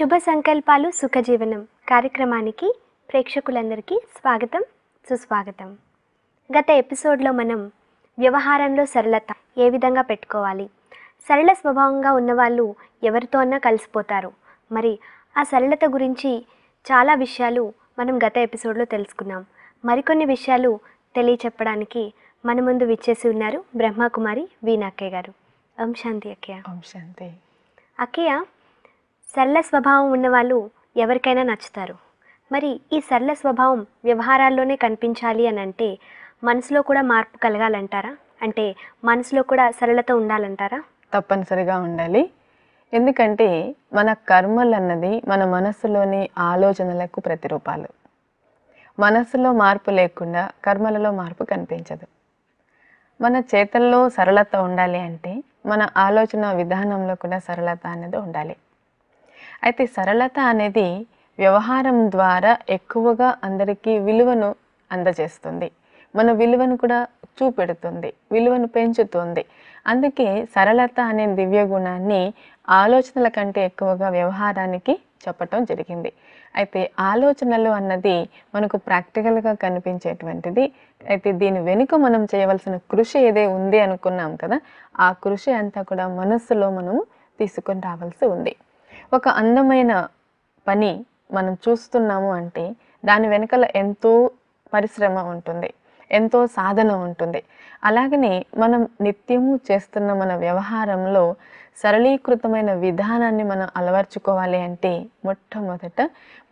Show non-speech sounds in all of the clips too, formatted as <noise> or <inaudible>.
శుభ సంకల్పాలు సుఖజీవనం కార్యక్రమానికి ప్రేక్షకులందరికీ స్వాగతం సుస్వాగతం గత ఎపిసోడ్లో మనం వ్యవహారంలో సరళత ఏ విధంగా పెట్టుకోవాలి సరళ స్వభావంగా ఉన్నవాళ్ళు ఎవరితో అన్నా కలిసిపోతారు మరి ఆ సరళత గురించి చాలా విషయాలు మనం గత ఎపిసోడ్లో తెలుసుకున్నాం మరికొన్ని విషయాలు తెలియచెప్పడానికి మన ముందు విచ్చేసి ఉన్నారు బ్రహ్మకుమారి అక్కయ్య గారు ఓం శాంతి అక్కయ్య ఓం శాంతి అక్కయ్య సరళ స్వభావం ఉన్నవాళ్ళు ఎవరికైనా నచ్చుతారు మరి ఈ సరళ స్వభావం వ్యవహారాల్లోనే కనిపించాలి అని అంటే మనసులో కూడా మార్పు కలగాలంటారా అంటే మనసులో కూడా సరళత ఉండాలంటారా తప్పనిసరిగా ఉండాలి ఎందుకంటే మన కర్మలు అన్నది మన మనసులోని ఆలోచనలకు ప్రతిరూపాలు మనసులో మార్పు లేకుండా కర్మలలో మార్పు కనిపించదు మన చేతల్లో సరళత ఉండాలి అంటే మన ఆలోచన విధానంలో కూడా సరళత అనేది ఉండాలి అయితే సరళత అనేది వ్యవహారం ద్వారా ఎక్కువగా అందరికీ విలువను అందజేస్తుంది మన విలువను కూడా చూపెడుతుంది విలువను పెంచుతుంది అందుకే సరళత అనే దివ్య గుణాన్ని ఆలోచనల కంటే ఎక్కువగా వ్యవహారానికి చెప్పటం జరిగింది అయితే ఆలోచనలు అన్నది మనకు ప్రాక్టికల్గా కనిపించేటువంటిది అయితే దీని వెనుక మనం చేయవలసిన కృషి ఏదే ఉంది అనుకున్నాం కదా ఆ కృషి అంతా కూడా మనస్సులో మనము తీసుకొని రావాల్సి ఉంది ఒక అందమైన పని మనం చూస్తున్నాము అంటే దాని వెనకాల ఎంతో పరిశ్రమ ఉంటుంది ఎంతో సాధన ఉంటుంది అలాగనే మనం నిత్యము చేస్తున్న మన వ్యవహారంలో సరళీకృతమైన విధానాన్ని మనం అలవర్చుకోవాలి అంటే మొట్టమొదట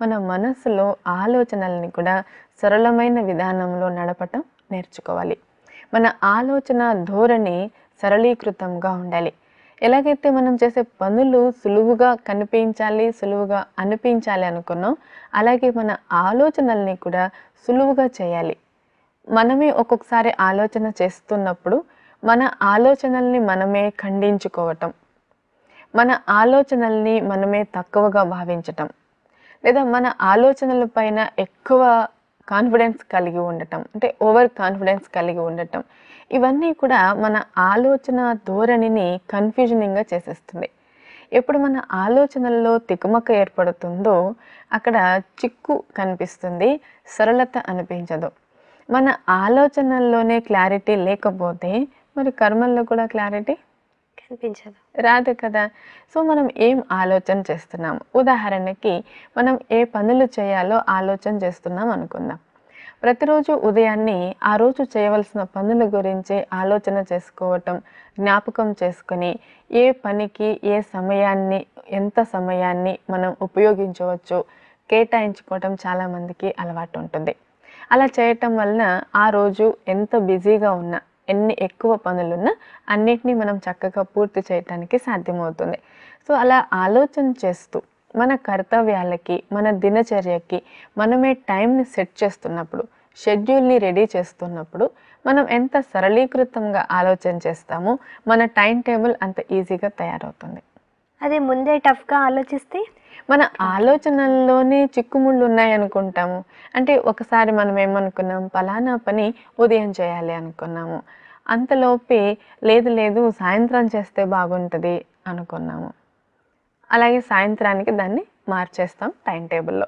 మన మనసులో ఆలోచనల్ని కూడా సరళమైన విధానంలో నడపటం నేర్చుకోవాలి మన ఆలోచన ధోరణి సరళీకృతంగా ఉండాలి ఎలాగైతే మనం చేసే పనులు సులువుగా కనిపించాలి సులువుగా అనిపించాలి అనుకున్నాం అలాగే మన ఆలోచనల్ని కూడా సులువుగా చేయాలి మనమే ఒక్కొక్కసారి ఆలోచన చేస్తున్నప్పుడు మన ఆలోచనల్ని మనమే ఖండించుకోవటం మన ఆలోచనల్ని మనమే తక్కువగా భావించటం లేదా మన ఆలోచనల పైన ఎక్కువ కాన్ఫిడెన్స్ కలిగి ఉండటం అంటే ఓవర్ కాన్ఫిడెన్స్ కలిగి ఉండటం ఇవన్నీ కూడా మన ఆలోచన ధోరణిని కన్ఫ్యూజనింగ్గా చేసేస్తుంది ఎప్పుడు మన ఆలోచనల్లో తికమక ఏర్పడుతుందో అక్కడ చిక్కు కనిపిస్తుంది సరళత అనిపించదు మన ఆలోచనల్లోనే క్లారిటీ లేకపోతే మరి కర్మల్లో కూడా క్లారిటీ కనిపించదు రాదు కదా సో మనం ఏం ఆలోచన చేస్తున్నాం ఉదాహరణకి మనం ఏ పనులు చేయాలో ఆలోచన చేస్తున్నాం అనుకుందాం ప్రతిరోజు ఉదయాన్నే ఆ రోజు చేయవలసిన పనుల గురించి ఆలోచన చేసుకోవటం జ్ఞాపకం చేసుకుని ఏ పనికి ఏ సమయాన్ని ఎంత సమయాన్ని మనం ఉపయోగించవచ్చు కేటాయించుకోవటం చాలామందికి అలవాటు ఉంటుంది అలా చేయటం వలన ఆ రోజు ఎంత బిజీగా ఉన్నా ఎన్ని ఎక్కువ పనులున్నా అన్నిటినీ మనం చక్కగా పూర్తి చేయటానికి సాధ్యమవుతుంది సో అలా ఆలోచన చేస్తూ మన కర్తవ్యాలకి మన దినచర్యకి మనమే టైంని సెట్ చేస్తున్నప్పుడు షెడ్యూల్ని రెడీ చేస్తున్నప్పుడు మనం ఎంత సరళీకృతంగా ఆలోచన చేస్తామో మన టైం టేబుల్ అంత ఈజీగా తయారవుతుంది అదే ముందే టఫ్గా ఆలోచిస్తే మన ఆలోచనల్లోనే చిక్కుముళ్ళు ఉన్నాయనుకుంటాము అంటే ఒకసారి మనం ఏమనుకున్నాం పలానా పని ఉదయం చేయాలి అనుకున్నాము అంతలోపే లేదు లేదు సాయంత్రం చేస్తే బాగుంటుంది అనుకున్నాము అలాగే సాయంత్రానికి దాన్ని మార్చేస్తాం టైం టేబుల్లో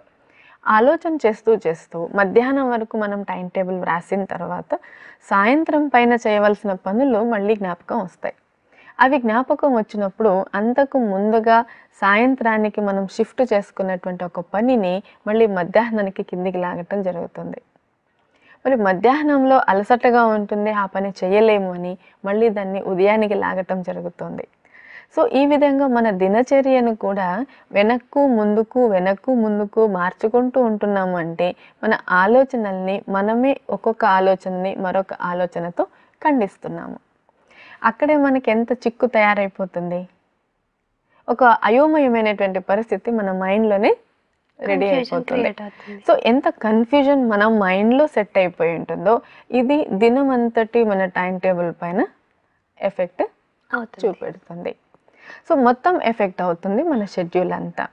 ఆలోచన చేస్తూ చేస్తూ మధ్యాహ్నం వరకు మనం టైం టేబుల్ వ్రాసిన తర్వాత సాయంత్రం పైన చేయవలసిన పనులు మళ్ళీ జ్ఞాపకం వస్తాయి అవి జ్ఞాపకం వచ్చినప్పుడు అంతకు ముందుగా సాయంత్రానికి మనం షిఫ్ట్ చేసుకున్నటువంటి ఒక పనిని మళ్ళీ మధ్యాహ్నానికి కిందికి లాగటం జరుగుతుంది మరి మధ్యాహ్నంలో అలసటగా ఉంటుంది ఆ పని చేయలేము అని మళ్ళీ దాన్ని ఉదయానికి లాగటం జరుగుతుంది సో ఈ విధంగా మన దినచర్యను కూడా వెనక్కు ముందుకు వెనక్కు ముందుకు మార్చుకుంటూ ఉంటున్నాము అంటే మన ఆలోచనల్ని మనమే ఒక్కొక్క ఆలోచనని మరొక ఆలోచనతో ఖండిస్తున్నాము అక్కడే మనకి ఎంత చిక్కు తయారైపోతుంది ఒక అయోమయమైనటువంటి పరిస్థితి మన మైండ్లోనే రెడీ అయిపోతుంది సో ఎంత కన్ఫ్యూజన్ మన మైండ్లో సెట్ అయిపోయి ఉంటుందో ఇది దినమంతటి మన టైం టేబుల్ పైన ఎఫెక్ట్ చూపెడుతుంది సో మొత్తం ఎఫెక్ట్ అవుతుంది మన షెడ్యూల్ అంతా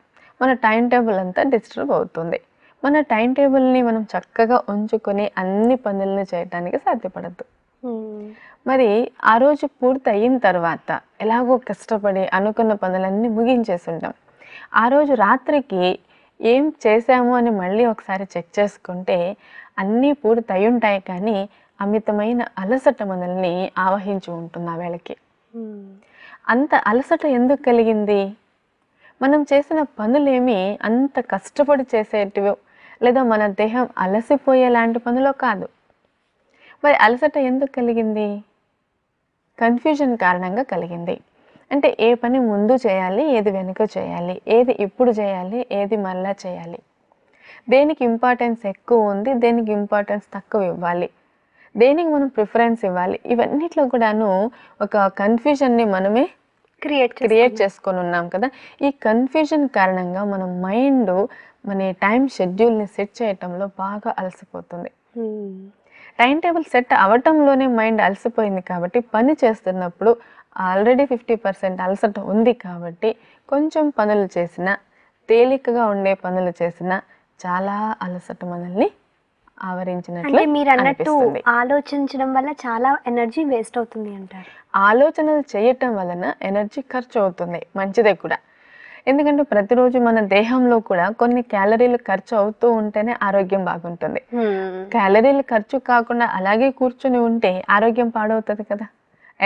మన టైం టేబుల్ అంతా డిస్టర్బ్ అవుతుంది మన టైం టేబుల్ని మనం చక్కగా ఉంచుకొని అన్ని పనులను చేయడానికి సాధ్యపడద్దు hmm. మరి ఆ రోజు పూర్తి అయిన తర్వాత ఎలాగో కష్టపడి అనుకున్న పనులన్నీ ముగించేసుంటాం ఆ రోజు రాత్రికి ఏం చేసాము అని మళ్ళీ ఒకసారి చెక్ చేసుకుంటే అన్నీ పూర్తి అయి ఉంటాయి కానీ అమితమైన అలసట మనల్ని ఆవహించి ఉంటుంది ఆ వేళకి hmm. అంత అలసట ఎందుకు కలిగింది మనం చేసిన పనులేమి అంత కష్టపడి చేసేటివో లేదా మన దేహం అలసిపోయేలాంటి పనులో కాదు మరి అలసట ఎందుకు కలిగింది కన్ఫ్యూజన్ కారణంగా కలిగింది అంటే ఏ పని ముందు చేయాలి ఏది వెనుక చేయాలి ఏది ఇప్పుడు చేయాలి ఏది మళ్ళా చేయాలి దేనికి ఇంపార్టెన్స్ ఎక్కువ ఉంది దేనికి ఇంపార్టెన్స్ తక్కువ ఇవ్వాలి దేనికి మనం ప్రిఫరెన్స్ ఇవ్వాలి ఇవన్నిట్లో కూడాను ఒక కన్ఫ్యూజన్ని మనమే క్రియేట్ క్రియేట్ చేసుకొని ఉన్నాం కదా ఈ కన్ఫ్యూజన్ కారణంగా మన మైండ్ మన టైం షెడ్యూల్ని సెట్ చేయటంలో బాగా అలసిపోతుంది టైం టేబుల్ సెట్ అవటంలోనే మైండ్ అలసిపోయింది కాబట్టి పని చేస్తున్నప్పుడు ఆల్రెడీ ఫిఫ్టీ పర్సెంట్ అలసట ఉంది కాబట్టి కొంచెం పనులు చేసినా తేలికగా ఉండే పనులు చేసినా చాలా అలసట మనల్ని ఆవరించినట్లు మీరు అన్నట్టు ఆలోచించడం వల్ల చాలా ఎనర్జీ వేస్ట్ అవుతుంది అంటారు ఆలోచనలు చేయటం వలన ఎనర్జీ ఖర్చు అవుతుంది మంచిదే కూడా ఎందుకంటే ప్రతిరోజు మన దేహంలో కూడా కొన్ని క్యాలరీలు ఖర్చు అవుతూ ఉంటేనే ఆరోగ్యం బాగుంటుంది క్యాలరీలు ఖర్చు కాకుండా అలాగే కూర్చుని ఉంటే ఆరోగ్యం పాడవుతుంది కదా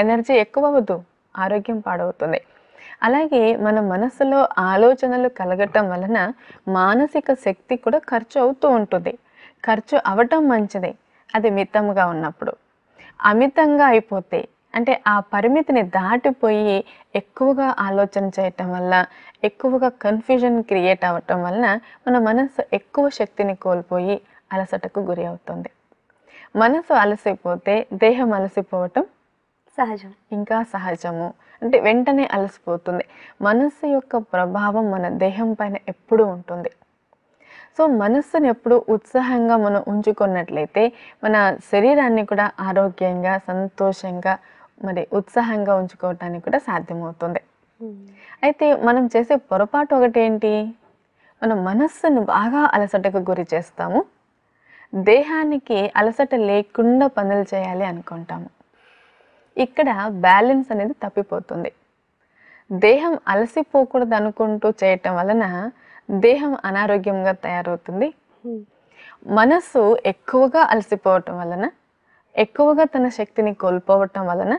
ఎనర్జీ ఎక్కువ అవ్వదు ఆరోగ్యం పాడవుతుంది అలాగే మన మనసులో ఆలోచనలు కలగటం వలన మానసిక శక్తి కూడా ఖర్చు అవుతూ ఉంటుంది ఖర్చు అవటం మంచిది అది మితంగా ఉన్నప్పుడు అమితంగా అయిపోతే అంటే ఆ పరిమితిని దాటిపోయి ఎక్కువగా ఆలోచన చేయటం వల్ల ఎక్కువగా కన్ఫ్యూజన్ క్రియేట్ అవ్వటం వలన మన మనసు ఎక్కువ శక్తిని కోల్పోయి అలసటకు గురి అవుతుంది మనసు అలసిపోతే దేహం అలసిపోవటం సహజం ఇంకా సహజము అంటే వెంటనే అలసిపోతుంది మనసు యొక్క ప్రభావం మన దేహం పైన ఎప్పుడూ ఉంటుంది సో మనస్సును ఎప్పుడు ఉత్సాహంగా మనం ఉంచుకున్నట్లయితే మన శరీరాన్ని కూడా ఆరోగ్యంగా సంతోషంగా మరి ఉత్సాహంగా ఉంచుకోవటానికి కూడా సాధ్యమవుతుంది అయితే మనం చేసే పొరపాటు ఒకటి ఏంటి మన మనస్సును బాగా అలసటకు గురి చేస్తాము దేహానికి అలసట లేకుండా పనులు చేయాలి అనుకుంటాము ఇక్కడ బ్యాలెన్స్ అనేది తప్పిపోతుంది దేహం అలసిపోకూడదు అనుకుంటూ చేయటం వలన దేహం అనారోగ్యంగా తయారవుతుంది మనస్సు ఎక్కువగా అలసిపోవటం వలన ఎక్కువగా తన శక్తిని కోల్పోవటం వలన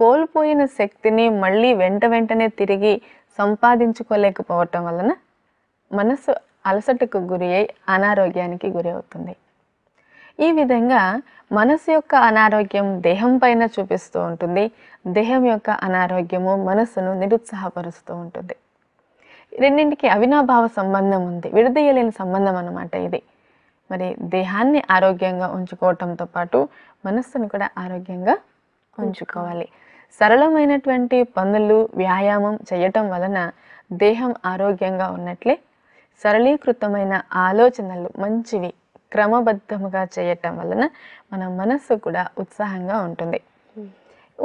కోల్పోయిన శక్తిని మళ్ళీ వెంట వెంటనే తిరిగి సంపాదించుకోలేకపోవటం వలన మనస్సు అలసటకు గురి అయి అనారోగ్యానికి గురి అవుతుంది ఈ విధంగా మనసు యొక్క అనారోగ్యం దేహం పైన చూపిస్తూ ఉంటుంది దేహం యొక్క అనారోగ్యము మనస్సును నిరుత్సాహపరుస్తూ ఉంటుంది రెండింటికి అవినాభావ సంబంధం ఉంది విడదీయలేని సంబంధం అన్నమాట ఇది మరి దేహాన్ని ఆరోగ్యంగా ఉంచుకోవటంతో పాటు మనస్సును కూడా ఆరోగ్యంగా ఉంచుకోవాలి సరళమైనటువంటి పనులు వ్యాయామం చేయటం వలన దేహం ఆరోగ్యంగా ఉన్నట్లే సరళీకృతమైన ఆలోచనలు మంచివి క్రమబద్ధముగా చేయటం వలన మన మనస్సు కూడా ఉత్సాహంగా ఉంటుంది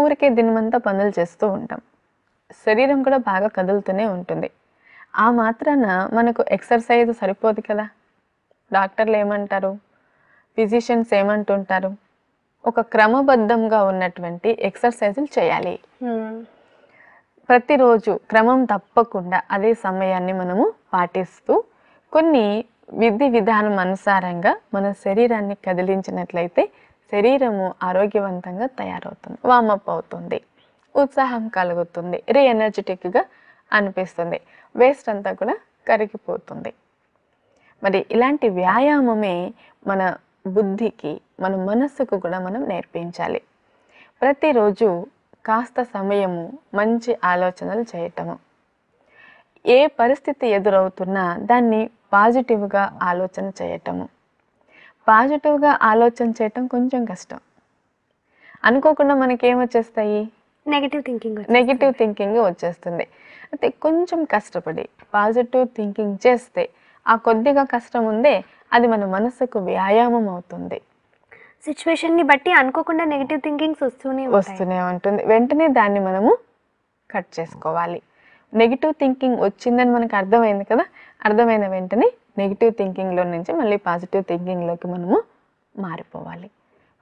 ఊరికే దినమంతా పనులు చేస్తూ ఉంటాం శరీరం కూడా బాగా కదులుతూనే ఉంటుంది ఆ మాత్రాన మనకు ఎక్సర్సైజ్ సరిపోదు కదా డాక్టర్లు ఏమంటారు ఫిజిషియన్స్ ఏమంటుంటారు ఒక క్రమబద్ధంగా ఉన్నటువంటి ఎక్సర్సైజులు చేయాలి ప్రతిరోజు క్రమం తప్పకుండా అదే సమయాన్ని మనము పాటిస్తూ కొన్ని విధి విధానం అనుసారంగా మన శరీరాన్ని కదిలించినట్లయితే శరీరము ఆరోగ్యవంతంగా తయారవుతుంది వామప్ అవుతుంది ఉత్సాహం కలుగుతుంది రీ ఎనర్జెటిక్గా అనిపిస్తుంది వేస్ట్ అంతా కూడా కరిగిపోతుంది మరి ఇలాంటి వ్యాయామమే మన బుద్ధికి మన మనస్సుకు కూడా మనం నేర్పించాలి ప్రతిరోజు కాస్త సమయము మంచి ఆలోచనలు చేయటము ఏ పరిస్థితి ఎదురవుతున్నా దాన్ని పాజిటివ్గా ఆలోచన చేయటము పాజిటివ్గా ఆలోచన చేయటం కొంచెం కష్టం అనుకోకుండా మనకేం వచ్చేస్తాయి నెగిటివ్ థింకింగ్ నెగిటివ్ థింకింగ్ వచ్చేస్తుంది అయితే కొంచెం కష్టపడి పాజిటివ్ థింకింగ్ చేస్తే ఆ కొద్దిగా కష్టం ఉందే అది మన మనసుకు వ్యాయామం అవుతుంది సిచ్యువేషన్ని బట్టి అనుకోకుండా నెగిటివ్ థింకింగ్స్ వస్తూనే వస్తూనే ఉంటుంది వెంటనే దాన్ని మనము కట్ చేసుకోవాలి నెగిటివ్ థింకింగ్ వచ్చిందని మనకు అర్థమైంది కదా అర్థమైన వెంటనే నెగిటివ్ థింకింగ్లో నుంచి మళ్ళీ పాజిటివ్ థింకింగ్లోకి మనము మారిపోవాలి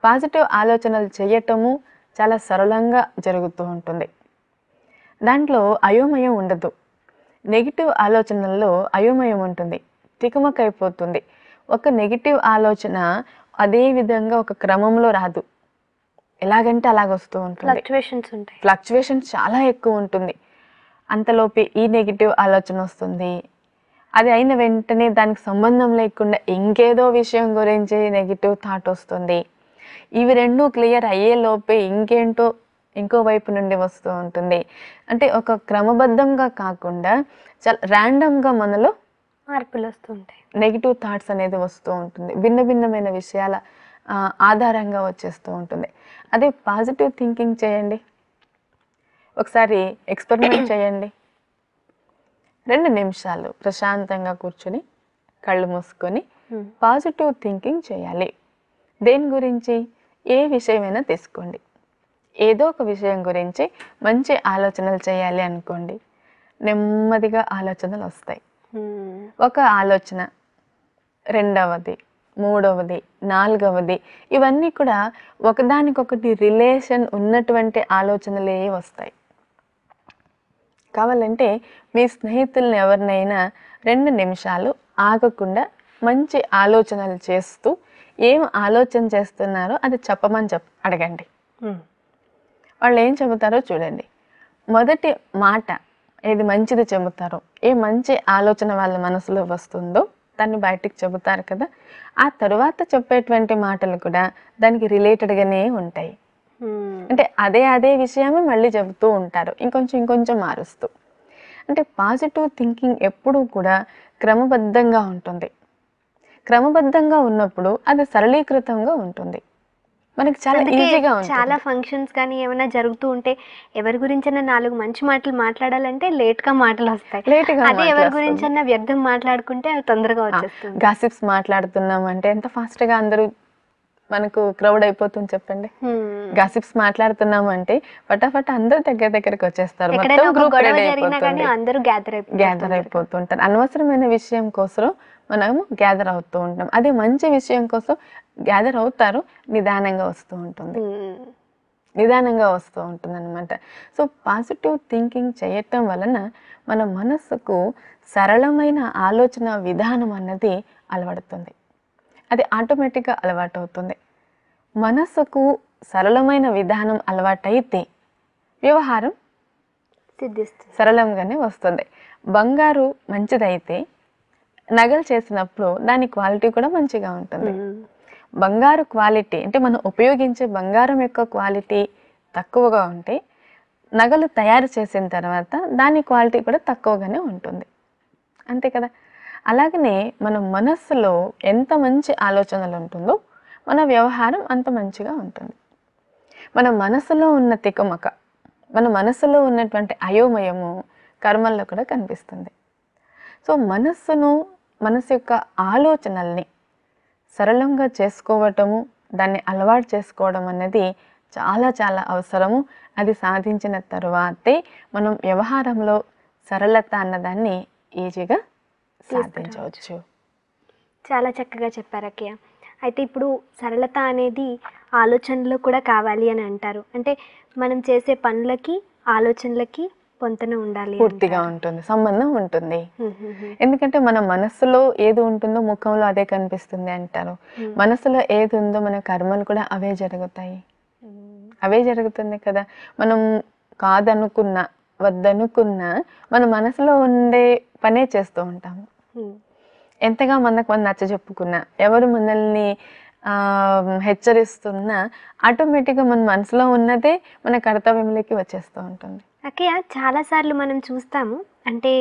పాజిటివ్ ఆలోచనలు చేయటము చాలా సరళంగా జరుగుతూ ఉంటుంది దాంట్లో అయోమయం ఉండదు నెగిటివ్ ఆలోచనల్లో అయోమయం ఉంటుంది తికమకైపోతుంది ఒక నెగిటివ్ ఆలోచన అదే విధంగా ఒక క్రమంలో రాదు ఎలాగంటే అలాగ వస్తూ ఉంటుంది ఫ్లక్చువేషన్స్ ఉంటాయి ఫ్లక్చువేషన్ చాలా ఎక్కువ ఉంటుంది అంతలోపే ఈ నెగిటివ్ ఆలోచన వస్తుంది అది అయిన వెంటనే దానికి సంబంధం లేకుండా ఇంకేదో విషయం గురించి నెగిటివ్ థాట్ వస్తుంది ఇవి రెండు క్లియర్ అయ్యే లోపే ఇంకేంటో ఇంకో వైపు నుండి వస్తూ ఉంటుంది అంటే ఒక క్రమబద్ధంగా కాకుండా చాలా ర్యాండమ్గా మనలో మార్పులు ఉంటాయి నెగిటివ్ థాట్స్ అనేది వస్తూ ఉంటుంది భిన్న భిన్నమైన విషయాల ఆధారంగా వచ్చేస్తూ ఉంటుంది అదే పాజిటివ్ థింకింగ్ చేయండి ఒకసారి ఎక్స్పెరిమెంట్ చేయండి రెండు నిమిషాలు ప్రశాంతంగా కూర్చొని కళ్ళు మూసుకొని పాజిటివ్ థింకింగ్ చేయాలి దేని గురించి ఏ విషయమైనా తీసుకోండి ఏదో ఒక విషయం గురించి మంచి ఆలోచనలు చేయాలి అనుకోండి నెమ్మదిగా ఆలోచనలు వస్తాయి ఒక ఆలోచన రెండవది మూడవది నాలుగవది ఇవన్నీ కూడా ఒకదానికొకటి రిలేషన్ ఉన్నటువంటి ఆలోచనలే వస్తాయి కావాలంటే మీ స్నేహితుల్ని ఎవరినైనా రెండు నిమిషాలు ఆగకుండా మంచి ఆలోచనలు చేస్తూ ఏం ఆలోచన చేస్తున్నారో అది చెప్పమని చెప్ అడగండి వాళ్ళు ఏం చెబుతారో చూడండి మొదటి మాట ఏది మంచిది చెబుతారో ఏ మంచి ఆలోచన వాళ్ళ మనసులో వస్తుందో దాన్ని బయటికి చెబుతారు కదా ఆ తర్వాత చెప్పేటువంటి మాటలు కూడా దానికి రిలేటెడ్గానే ఉంటాయి అంటే అదే అదే విషయమే మళ్ళీ చెబుతూ ఉంటారు ఇంకొంచెం ఇంకొంచెం మారుస్తూ అంటే పాజిటివ్ థింకింగ్ ఎప్పుడూ కూడా క్రమబద్ధంగా ఉంటుంది క్రమబద్ధంగా ఉన్నప్పుడు అది సరళీకృతంగా ఉంటుంది మనకి చాలా ఈజీగా చాలా ఫంక్షన్స్ కానీ ఏమైనా జరుగుతూ ఉంటే ఎవరి గురించైనా నాలుగు మంచి మాటలు మాట్లాడాలంటే లేట్ గా మాటలు వస్తాయి గా అదే ఎవరి గురించైనా వ్యర్థం మాట్లాడుకుంటే అవి తొందరగా వచ్చేస్తుంది గాసిప్స్ మాట్లాడుతున్నాం అంటే ఎంత ఫాస్ట్ గా అందరూ మనకు క్రౌడ్ అయిపోతుంది చెప్పండి గాసిప్స్ మాట్లాడుతున్నాం అంటే ఫటాఫట్ అందరు దగ్గర దగ్గరకు వచ్చేస్తారు మొత్తం గ్రూప్ గ్యాదర్ అయిపోతుంటారు అనవసరమైన విషయం కోసం మనము గ్యాదర్ అవుతూ ఉంటాం అదే మంచి విషయం కోసం గ్యాదర్ అవుతారు నిదానంగా వస్తూ ఉంటుంది నిదానంగా వస్తూ ఉంటుంది అనమాట సో పాజిటివ్ థింకింగ్ చేయటం వలన మన మనస్సుకు సరళమైన ఆలోచన విధానం అన్నది అలవడుతుంది అది ఆటోమేటిక్గా అలవాటు అవుతుంది మనస్సుకు సరళమైన విధానం అలవాటైతే వ్యవహారం సిద్ధిస్తుంది సరళంగానే వస్తుంది బంగారు మంచిదైతే నగలు చేసినప్పుడు దాని క్వాలిటీ కూడా మంచిగా ఉంటుంది బంగారు క్వాలిటీ అంటే మనం ఉపయోగించే బంగారం యొక్క క్వాలిటీ తక్కువగా ఉంటే నగలు తయారు చేసిన తర్వాత దాని క్వాలిటీ కూడా తక్కువగానే ఉంటుంది అంతే కదా అలాగనే మన మనస్సులో ఎంత మంచి ఆలోచనలు ఉంటుందో మన వ్యవహారం అంత మంచిగా ఉంటుంది మన మనసులో ఉన్న తికమక మన మనసులో ఉన్నటువంటి అయోమయము కర్మల్లో కూడా కనిపిస్తుంది సో మనస్సును మనసు యొక్క ఆలోచనల్ని సరళంగా చేసుకోవటము దాన్ని అలవాటు చేసుకోవడం అనేది చాలా చాలా అవసరము అది సాధించిన తర్వాతే మనం వ్యవహారంలో సరళత అన్నదాన్ని ఈజీగా సాధించవచ్చు చాలా చక్కగా చెప్పారు అక్కయ్య అయితే ఇప్పుడు సరళత అనేది ఆలోచనలో కూడా కావాలి అని అంటారు అంటే మనం చేసే పనులకి ఆలోచనలకి ఉండాలి పూర్తిగా ఉంటుంది సంబంధం ఉంటుంది ఎందుకంటే మన మనస్సులో ఏది ఉంటుందో ముఖంలో అదే కనిపిస్తుంది అంటారు మనసులో ఏది ఉందో మన కర్మలు కూడా అవే జరుగుతాయి అవే జరుగుతుంది కదా మనం కాదనుకున్న వద్దనుకున్న మన మనసులో ఉండే పనే చేస్తూ ఉంటాము ఎంతగా మనకు మనం నచ్చ చెప్పుకున్నా ఎవరు మనల్ని హెచ్చరిస్తున్నా ఆటోమేటిక్గా మన మనసులో ఉన్నదే మన కర్తవ్యంలోకి వచ్చేస్తూ ఉంటుంది అక్కయ్య చాలాసార్లు మనం చూస్తాము అంటే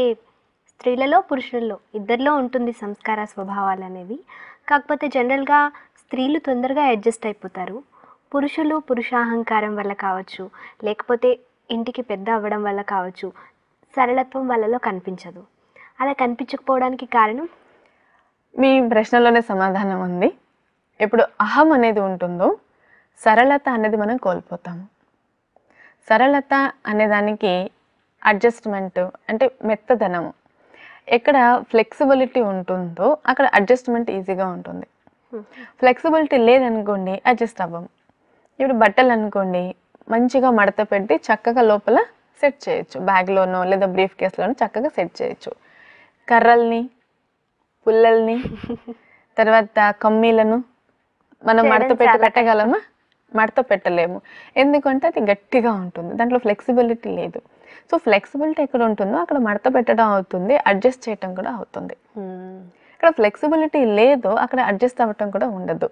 స్త్రీలలో పురుషులలో ఇద్దరిలో ఉంటుంది సంస్కార స్వభావాలు అనేవి కాకపోతే జనరల్గా స్త్రీలు తొందరగా అడ్జస్ట్ అయిపోతారు పురుషులు పురుషాహంకారం వల్ల కావచ్చు లేకపోతే ఇంటికి పెద్ద అవ్వడం వల్ల కావచ్చు సరళత్వం వాళ్ళలో కనిపించదు అలా కనిపించకపోవడానికి కారణం మీ ప్రశ్నలోనే సమాధానం ఉంది ఇప్పుడు అహం అనేది ఉంటుందో సరళత అనేది మనం కోల్పోతాము సరళత అనేదానికి అడ్జస్ట్మెంట్ అంటే మెత్తదనము ఎక్కడ ఫ్లెక్సిబిలిటీ ఉంటుందో అక్కడ అడ్జస్ట్మెంట్ ఈజీగా ఉంటుంది ఫ్లెక్సిబిలిటీ లేదనుకోండి అడ్జస్ట్ అవ్వము ఇప్పుడు బట్టలు అనుకోండి మంచిగా మడత పెట్టి చక్కగా లోపల సెట్ చేయొచ్చు బ్యాగ్లోనో లేదా బ్రీఫ్ కేస్లోనో చక్కగా సెట్ చేయొచ్చు కర్రల్ని పుల్లల్ని <laughs> తర్వాత కమ్మీలను మనం మడత పెట్టి పెట్టగలమా మడత పెట్టలేము ఎందుకంటే అది గట్టిగా ఉంటుంది దాంట్లో ఫ్లెక్సిబిలిటీ లేదు సో ఫ్లెక్సిబిలిటీ ఎక్కడ ఉంటుందో అక్కడ మడత పెట్టడం అవుతుంది అడ్జస్ట్ చేయటం కూడా అవుతుంది hmm. ఇక్కడ ఫ్లెక్సిబిలిటీ లేదో అక్కడ అడ్జస్ట్ అవ్వటం కూడా ఉండదు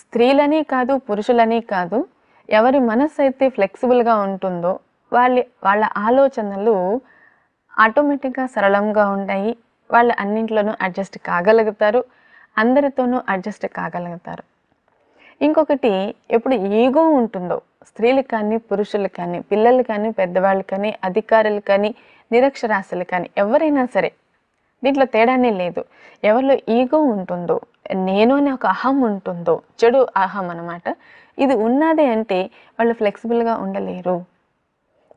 స్త్రీలని కాదు పురుషులని కాదు ఎవరి మనస్సు అయితే ఫ్లెక్సిబుల్గా ఉంటుందో వాళ్ళ వాళ్ళ ఆలోచనలు ఆటోమేటిక్గా సరళంగా ఉంటాయి వాళ్ళు అన్నింట్లోనూ అడ్జస్ట్ కాగలుగుతారు అందరితోనూ అడ్జస్ట్ కాగలుగుతారు ఇంకొకటి ఎప్పుడు ఈగో ఉంటుందో స్త్రీలకు కానీ పురుషులకు కానీ పిల్లలు కానీ పెద్దవాళ్ళు కానీ అధికారులు కానీ నిరక్షరాస్యులు కానీ ఎవరైనా సరే దీంట్లో తేడానే లేదు ఎవరిలో ఈగో ఉంటుందో నేను అనే ఒక అహం ఉంటుందో చెడు అహం అనమాట ఇది ఉన్నది అంటే వాళ్ళు ఫ్లెక్సిబుల్గా ఉండలేరు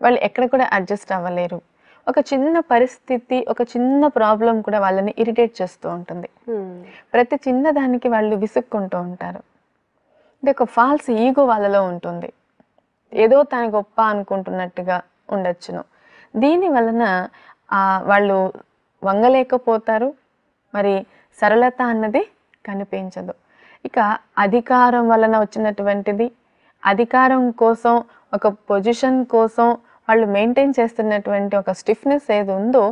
వాళ్ళు ఎక్కడ కూడా అడ్జస్ట్ అవ్వలేరు ఒక చిన్న పరిస్థితి ఒక చిన్న ప్రాబ్లం కూడా వాళ్ళని ఇరిటేట్ చేస్తూ ఉంటుంది ప్రతి చిన్న దానికి వాళ్ళు విసుక్కుంటూ ఉంటారు అంటే ఒక ఫాల్స్ ఈగో వాళ్ళలో ఉంటుంది ఏదో తన గొప్ప అనుకుంటున్నట్టుగా ఉండొచ్చును దీని వలన వాళ్ళు వంగలేకపోతారు మరి సరళత అన్నది కనిపించదు ఇక అధికారం వలన వచ్చినటువంటిది అధికారం కోసం ఒక పొజిషన్ కోసం వాళ్ళు మెయింటైన్ చేస్తున్నటువంటి ఒక స్టిఫ్నెస్ ఏది ఉందో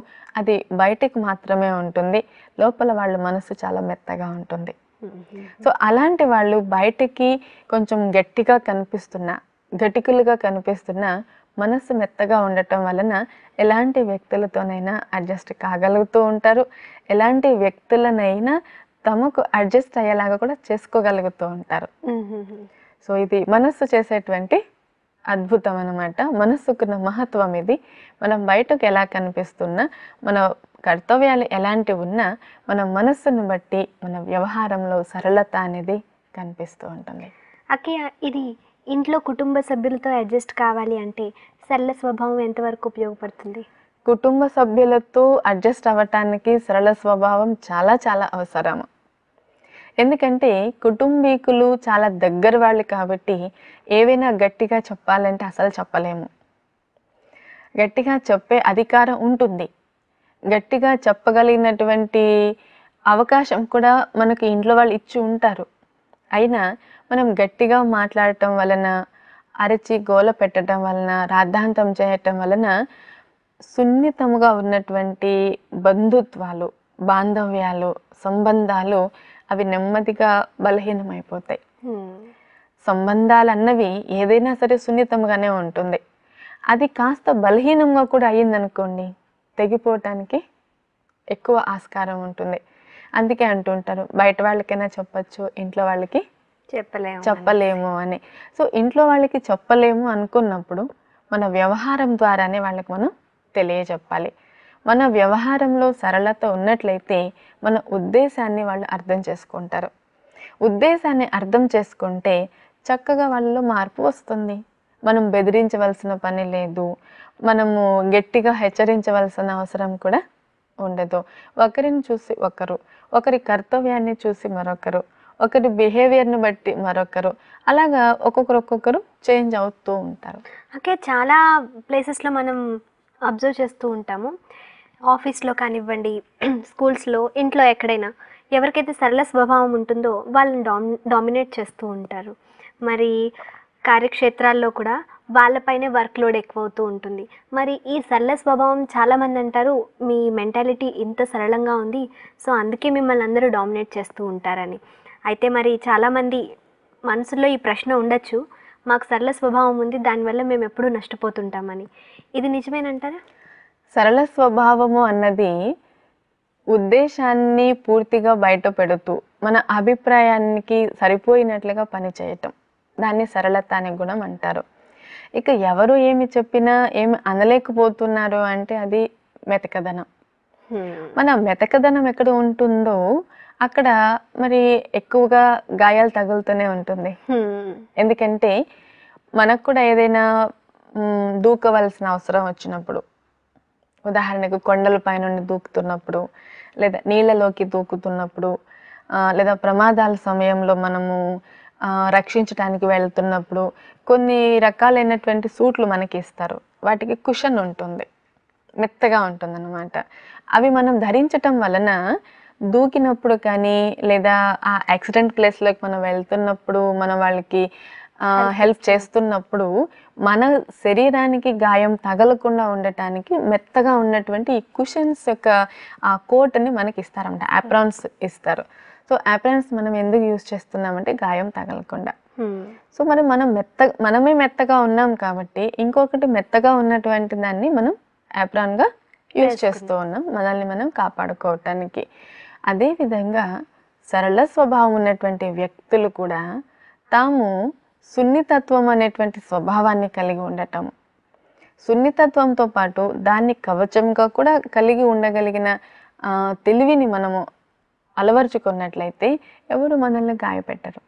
అది బయటకు మాత్రమే ఉంటుంది లోపల వాళ్ళ మనసు చాలా మెత్తగా ఉంటుంది సో mm-hmm. అలాంటి వాళ్ళు బయటికి కొంచెం గట్టిగా కనిపిస్తున్న గటికులుగా కనిపిస్తున్న మనస్సు మెత్తగా ఉండటం వలన ఎలాంటి వ్యక్తులతోనైనా అడ్జస్ట్ కాగలుగుతూ ఉంటారు ఎలాంటి వ్యక్తులనైనా తమకు అడ్జస్ట్ అయ్యేలాగా కూడా చేసుకోగలుగుతూ ఉంటారు సో mm-hmm. ఇది మనస్సు చేసేటువంటి అద్భుతం అనమాట మనస్సుకున్న మహత్వం ఇది మనం బయటకు ఎలా కనిపిస్తున్నా మన కర్తవ్యాలు ఎలాంటి ఉన్నా మన మనస్సును బట్టి మన వ్యవహారంలో సరళత అనేది కనిపిస్తూ ఉంటుంది అకే ఇది ఇంట్లో కుటుంబ సభ్యులతో అడ్జస్ట్ కావాలి అంటే సరళ స్వభావం ఎంతవరకు ఉపయోగపడుతుంది కుటుంబ సభ్యులతో అడ్జస్ట్ అవ్వటానికి సరళ స్వభావం చాలా చాలా అవసరం ఎందుకంటే కుటుంబీకులు చాలా దగ్గర వాళ్ళు కాబట్టి ఏవైనా గట్టిగా చెప్పాలంటే అసలు చెప్పలేము గట్టిగా చెప్పే అధికారం ఉంటుంది గట్టిగా చెప్పగలిగినటువంటి అవకాశం కూడా మనకు ఇంట్లో వాళ్ళు ఇచ్చి ఉంటారు అయినా మనం గట్టిగా మాట్లాడటం వలన అరచి గోల పెట్టడం వలన రాద్ధాంతం చేయటం వలన సున్నితముగా ఉన్నటువంటి బంధుత్వాలు బాంధవ్యాలు సంబంధాలు అవి నెమ్మదిగా బలహీనమైపోతాయి సంబంధాలు అన్నవి ఏదైనా సరే సున్నితంగానే ఉంటుంది అది కాస్త బలహీనంగా కూడా అయ్యిందనుకోండి తెగిపోవటానికి ఎక్కువ ఆస్కారం ఉంటుంది అందుకే అంటుంటారు బయట వాళ్ళకైనా చెప్పచ్చు ఇంట్లో వాళ్ళకి చెప్పలేము చెప్పలేము అని సో ఇంట్లో వాళ్ళకి చెప్పలేము అనుకున్నప్పుడు మన వ్యవహారం ద్వారానే వాళ్ళకి మనం తెలియజెప్పాలి మన వ్యవహారంలో సరళత ఉన్నట్లయితే మన ఉద్దేశాన్ని వాళ్ళు అర్థం చేసుకుంటారు ఉద్దేశాన్ని అర్థం చేసుకుంటే చక్కగా వాళ్ళలో మార్పు వస్తుంది మనం బెదిరించవలసిన పని లేదు మనము గట్టిగా హెచ్చరించవలసిన అవసరం కూడా ఉండదు ఒకరిని చూసి ఒకరు ఒకరి కర్తవ్యాన్ని చూసి మరొకరు ఒకరి బిహేవియర్ని బట్టి మరొకరు అలాగా ఒక్కొక్కరు ఒక్కొక్కరు చేంజ్ అవుతూ ఉంటారు ఓకే చాలా ప్లేసెస్లో మనం అబ్జర్వ్ చేస్తూ ఉంటాము ఆఫీస్లో కానివ్వండి స్కూల్స్లో ఇంట్లో ఎక్కడైనా ఎవరికైతే సరళ స్వభావం ఉంటుందో వాళ్ళని డామ్ డామినేట్ చేస్తూ ఉంటారు మరి కార్యక్షేత్రాల్లో కూడా వాళ్ళపైనే వర్క్ లోడ్ ఎక్కువ అవుతూ ఉంటుంది మరి ఈ సరళ స్వభావం చాలామంది అంటారు మీ మెంటాలిటీ ఇంత సరళంగా ఉంది సో అందుకే మిమ్మల్ని అందరూ డామినేట్ చేస్తూ ఉంటారని అయితే మరి చాలామంది మనసులో ఈ ప్రశ్న ఉండొచ్చు మాకు సరళ స్వభావం ఉంది దానివల్ల మేము ఎప్పుడూ నష్టపోతుంటామని ఇది నిజమేనంటారా సరళ స్వభావము అన్నది ఉద్దేశాన్ని పూర్తిగా బయట పెడుతూ మన అభిప్రాయానికి సరిపోయినట్లుగా పనిచేయటం దాన్ని సరళత అనే గుణం అంటారు ఇక ఎవరు ఏమి చెప్పినా ఏమి అనలేకపోతున్నారు అంటే అది మెతకదనం మన మెతకదనం ఎక్కడ ఉంటుందో అక్కడ మరి ఎక్కువగా గాయాలు తగులుతూనే ఉంటుంది ఎందుకంటే మనకు కూడా ఏదైనా దూకవలసిన అవసరం వచ్చినప్పుడు ఉదాహరణకు కొండల పైన దూకుతున్నప్పుడు లేదా నీళ్ళలోకి దూకుతున్నప్పుడు లేదా ప్రమాదాల సమయంలో మనము రక్షించడానికి వెళ్తున్నప్పుడు కొన్ని రకాలైనటువంటి సూట్లు మనకి ఇస్తారు వాటికి కుషన్ ఉంటుంది మెత్తగా ఉంటుంది అనమాట అవి మనం ధరించటం వలన దూకినప్పుడు కానీ లేదా ఆ యాక్సిడెంట్ ప్లేస్లోకి మనం వెళ్తున్నప్పుడు మనం వాళ్ళకి హెల్ప్ చేస్తున్నప్పుడు మన శరీరానికి గాయం తగలకుండా ఉండటానికి మెత్తగా ఉన్నటువంటి ఈ కుషన్స్ యొక్క ఆ కోట్ని మనకి ఇస్తారంట యాప్రాన్స్ hmm. ఇస్తారు సో యాప్రాన్స్ మనం ఎందుకు యూజ్ చేస్తున్నామంటే గాయం తగలకుండా సో hmm. మరి మనం మెత్త మనమే మెత్తగా ఉన్నాం కాబట్టి ఇంకొకటి మెత్తగా ఉన్నటువంటి దాన్ని మనం యాప్రాన్గా యూజ్ చేస్తూ ఉన్నాం మనల్ని మనం కాపాడుకోవటానికి అదేవిధంగా సరళ స్వభావం ఉన్నటువంటి వ్యక్తులు కూడా తాము సున్నితత్వం అనేటువంటి స్వభావాన్ని కలిగి ఉండటం సున్నితత్వంతో పాటు దాన్ని కవచంగా కూడా కలిగి ఉండగలిగిన తెలివిని మనము అలవర్చుకున్నట్లయితే ఎవరు మనల్ని గాయపెట్టరు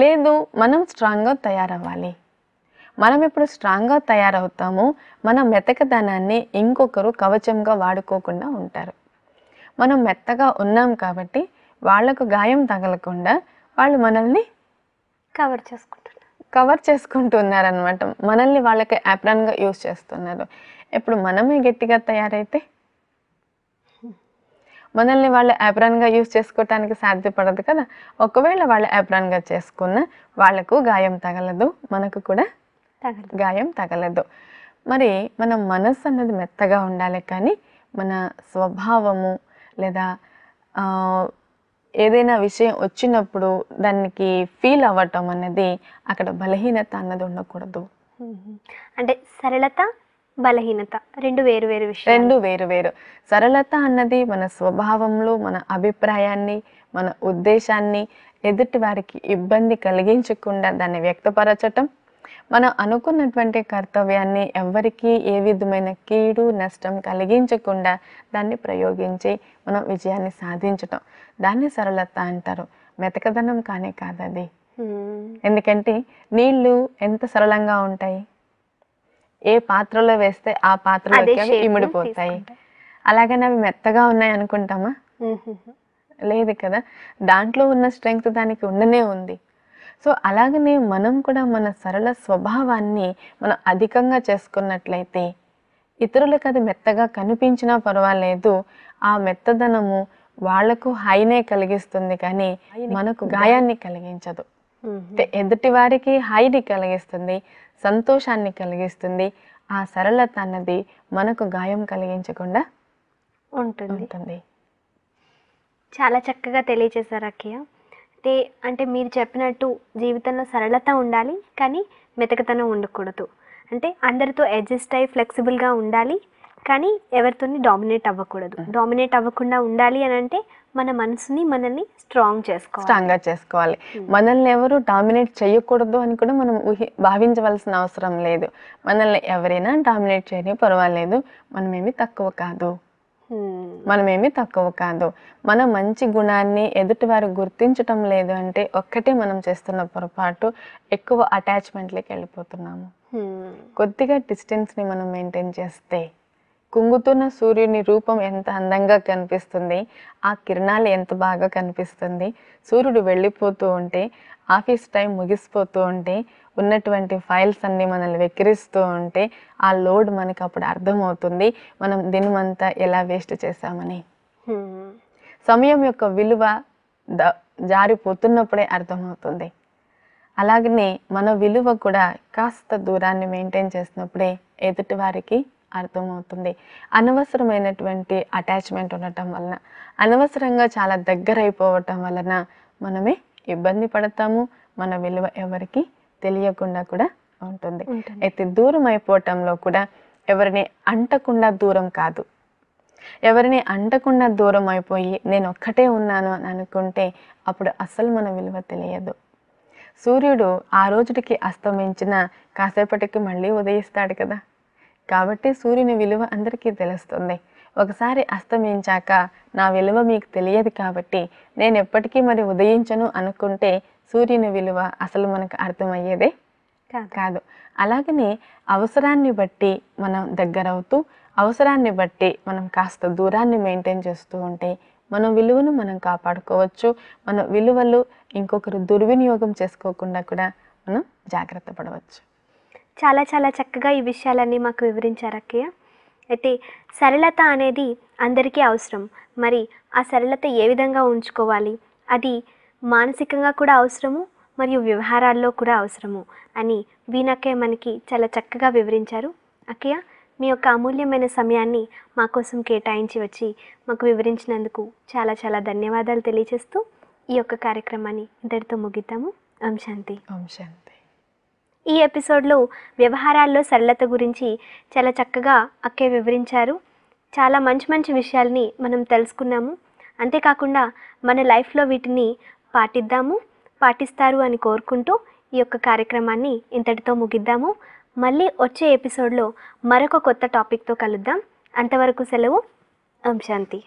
లేదు మనం స్ట్రాంగ్గా తయారవ్వాలి మనం ఎప్పుడు స్ట్రాంగ్గా తయారవుతామో మన మెతకదనాన్ని ఇంకొకరు కవచంగా వాడుకోకుండా ఉంటారు మనం మెత్తగా ఉన్నాం కాబట్టి వాళ్లకు గాయం తగలకుండా వాళ్ళు మనల్ని కవర్ చేసుకుంటున్నారు కవర్ చేసుకుంటున్నారు అనమాట మనల్ని వాళ్ళకి అప్రాన్గా యూస్ చేస్తున్నారు ఇప్పుడు మనమే గట్టిగా తయారైతే మనల్ని వాళ్ళు అప్రాన్గా యూజ్ చేసుకోవటానికి సాధ్యపడదు కదా ఒకవేళ వాళ్ళు అప్రాన్గా చేసుకున్న వాళ్ళకు గాయం తగలదు మనకు కూడా గాయం తగలదు మరి మన మనసు అన్నది మెత్తగా ఉండాలి కానీ మన స్వభావము లేదా ఏదైనా విషయం వచ్చినప్పుడు దానికి ఫీల్ అవ్వటం అనేది అక్కడ బలహీనత అన్నది ఉండకూడదు అంటే సరళత బలహీనత రెండు వేరు వేరు విషయం రెండు వేరు వేరు సరళత అన్నది మన స్వభావంలో మన అభిప్రాయాన్ని మన ఉద్దేశాన్ని ఎదుటి వారికి ఇబ్బంది కలిగించకుండా దాన్ని వ్యక్తపరచటం మనం అనుకున్నటువంటి కర్తవ్యాన్ని ఎవరికి ఏ విధమైన కీడు నష్టం కలిగించకుండా దాన్ని ప్రయోగించి మనం విజయాన్ని సాధించటం దాన్ని సరళత అంటారు మెతకదనం కానే కాదది ఎందుకంటే నీళ్లు ఎంత సరళంగా ఉంటాయి ఏ పాత్రలో వేస్తే ఆ పాత్రలోకి ఇమిడిపోతాయి అలాగని అవి మెత్తగా ఉన్నాయి అనుకుంటామా లేదు కదా దాంట్లో ఉన్న స్ట్రెంగ్త్ దానికి ఉండనే ఉంది సో అలాగనే మనం కూడా మన సరళ స్వభావాన్ని మనం అధికంగా చేసుకున్నట్లయితే ఇతరులకు అది మెత్తగా కనిపించినా పర్వాలేదు ఆ మెత్తదనము వాళ్లకు హాయినే కలిగిస్తుంది కానీ మనకు గాయాన్ని కలిగించదు ఎదుటి వారికి హాయిని కలిగిస్తుంది సంతోషాన్ని కలిగిస్తుంది ఆ సరళత అన్నది మనకు గాయం కలిగించకుండా ఉంటుంది చాలా చక్కగా తెలియజేశారు అక్కయ్య అయితే అంటే మీరు చెప్పినట్టు జీవితంలో సరళత ఉండాలి కానీ మెతకతనం ఉండకూడదు అంటే అందరితో అడ్జస్ట్ అయ్యి ఫ్లెక్సిబుల్గా ఉండాలి కానీ ఎవరితోని డామినేట్ అవ్వకూడదు డామినేట్ అవ్వకుండా ఉండాలి అని అంటే మన మనసుని మనల్ని స్ట్రాంగ్ చేసుకోవాలి స్ట్రాంగ్గా చేసుకోవాలి మనల్ని ఎవరు డామినేట్ చేయకూడదు అని కూడా మనం ఊహి భావించవలసిన అవసరం లేదు మనల్ని ఎవరైనా డామినేట్ చేయని పర్వాలేదు మనమేమి తక్కువ కాదు మనమేమి తక్కువ కాదు మన మంచి గుణాన్ని ఎదుటివారు గుర్తించటం లేదు అంటే ఒక్కటే మనం చేస్తున్న పొరపాటు ఎక్కువ అటాచ్మెంట్లకి వెళ్ళిపోతున్నాము కొద్దిగా డిస్టెన్స్ని మనం మెయింటైన్ చేస్తే కుంగుతున్న సూర్యుని రూపం ఎంత అందంగా కనిపిస్తుంది ఆ కిరణాలు ఎంత బాగా కనిపిస్తుంది సూర్యుడు వెళ్ళిపోతూ ఉంటే ఆఫీస్ టైం ముగిసిపోతూ ఉంటే ఉన్నటువంటి ఫైల్స్ అన్నీ మనల్ని వెక్కిరిస్తూ ఉంటే ఆ లోడ్ మనకు అప్పుడు అర్థమవుతుంది మనం దినమంతా ఎలా వేస్ట్ చేశామని సమయం యొక్క విలువ ద జారిపోతున్నప్పుడే అర్థమవుతుంది అలాగనే మన విలువ కూడా కాస్త దూరాన్ని మెయింటైన్ చేసినప్పుడే ఎదుటి వారికి అర్థమవుతుంది అనవసరమైనటువంటి అటాచ్మెంట్ ఉండటం వలన అనవసరంగా చాలా దగ్గర అయిపోవటం వలన మనమే ఇబ్బంది పడతాము మన విలువ ఎవరికి తెలియకుండా కూడా ఉంటుంది అయితే దూరం అయిపోవటంలో కూడా ఎవరిని అంటకుండా దూరం కాదు ఎవరిని అంటకుండా దూరం అయిపోయి నేను ఒక్కటే ఉన్నాను అని అనుకుంటే అప్పుడు అసలు మన విలువ తెలియదు సూర్యుడు ఆ రోజుటికి అస్తమించిన కాసేపటికి మళ్ళీ ఉదయిస్తాడు కదా కాబట్టి సూర్యుని విలువ అందరికీ తెలుస్తుంది ఒకసారి అస్తమించాక నా విలువ మీకు తెలియదు కాబట్టి నేను ఎప్పటికీ మరి ఉదయించను అనుకుంటే సూర్యుని విలువ అసలు మనకు అర్థమయ్యేదే కాదు అలాగనే అవసరాన్ని బట్టి మనం దగ్గరవుతూ అవసరాన్ని బట్టి మనం కాస్త దూరాన్ని మెయింటైన్ చేస్తూ ఉంటే మన విలువను మనం కాపాడుకోవచ్చు మన విలువలు ఇంకొకరు దుర్వినియోగం చేసుకోకుండా కూడా మనం జాగ్రత్త పడవచ్చు చాలా చాలా చక్కగా ఈ విషయాలన్నీ మాకు వివరించారు అక్కయ్య అయితే సరళత అనేది అందరికీ అవసరం మరి ఆ సరళత ఏ విధంగా ఉంచుకోవాలి అది మానసికంగా కూడా అవసరము మరియు వ్యవహారాల్లో కూడా అవసరము అని వీణాకే మనకి చాలా చక్కగా వివరించారు అక్కయ్య మీ యొక్క అమూల్యమైన సమయాన్ని మా కోసం కేటాయించి వచ్చి మాకు వివరించినందుకు చాలా చాలా ధన్యవాదాలు తెలియజేస్తూ ఈ యొక్క కార్యక్రమాన్ని ఇద్దరితో ముగిద్దాము ఓం శాంతి ఓం శాంతి ఈ ఎపిసోడ్లో వ్యవహారాల్లో సరళత గురించి చాలా చక్కగా అక్కే వివరించారు చాలా మంచి మంచి విషయాల్ని మనం తెలుసుకున్నాము అంతేకాకుండా మన లైఫ్లో వీటిని పాటిద్దాము పాటిస్తారు అని కోరుకుంటూ ఈ యొక్క కార్యక్రమాన్ని ఇంతటితో ముగిద్దాము మళ్ళీ వచ్చే ఎపిసోడ్లో మరొక కొత్త టాపిక్తో కలుద్దాం అంతవరకు సెలవు ఓం శాంతి